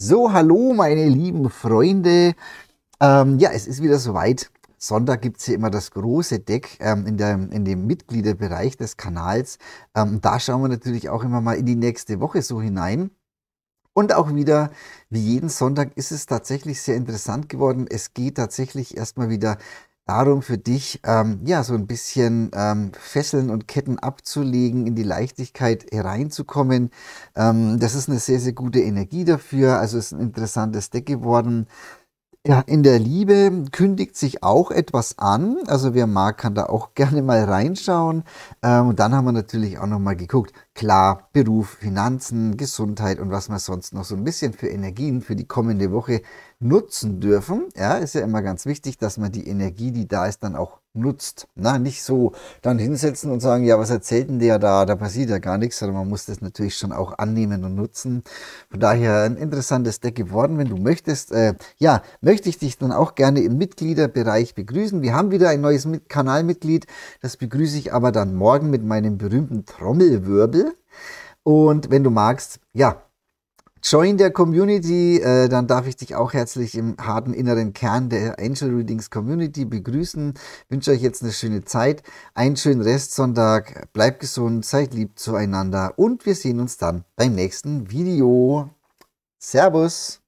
So, hallo meine lieben Freunde. Ähm, ja, es ist wieder soweit. Sonntag gibt es hier immer das große Deck ähm, in, der, in dem Mitgliederbereich des Kanals. Ähm, da schauen wir natürlich auch immer mal in die nächste Woche so hinein. Und auch wieder, wie jeden Sonntag, ist es tatsächlich sehr interessant geworden. Es geht tatsächlich erstmal wieder darum für dich, ähm, ja, so ein bisschen ähm, Fesseln und Ketten abzulegen, in die Leichtigkeit hereinzukommen. Ähm, das ist eine sehr, sehr gute Energie dafür. Also ist ein interessantes Deck geworden. Ja, in der Liebe kündigt sich auch etwas an. Also wer mag, kann da auch gerne mal reinschauen. Ähm, und dann haben wir natürlich auch nochmal geguckt. Klar, Beruf, Finanzen, Gesundheit und was man sonst noch so ein bisschen für Energien für die kommende Woche nutzen dürfen. Ja, ist ja immer ganz wichtig, dass man die Energie, die da ist, dann auch nutzt. Na, nicht so dann hinsetzen und sagen, ja, was erzählt denn der da? Da passiert ja gar nichts, sondern man muss das natürlich schon auch annehmen und nutzen. Von daher ein interessantes Deck geworden. Wenn du möchtest, äh, ja, möchte ich dich dann auch gerne im Mitgliederbereich begrüßen. Wir haben wieder ein neues Mit Kanalmitglied. Das begrüße ich aber dann morgen mit meinem berühmten Trommelwirbel. Und wenn du magst, ja, Join der Community, äh, dann darf ich dich auch herzlich im harten inneren Kern der Angel Readings Community begrüßen. Ich Wünsche euch jetzt eine schöne Zeit, einen schönen Restsonntag, bleibt gesund, seid lieb zueinander und wir sehen uns dann beim nächsten Video. Servus!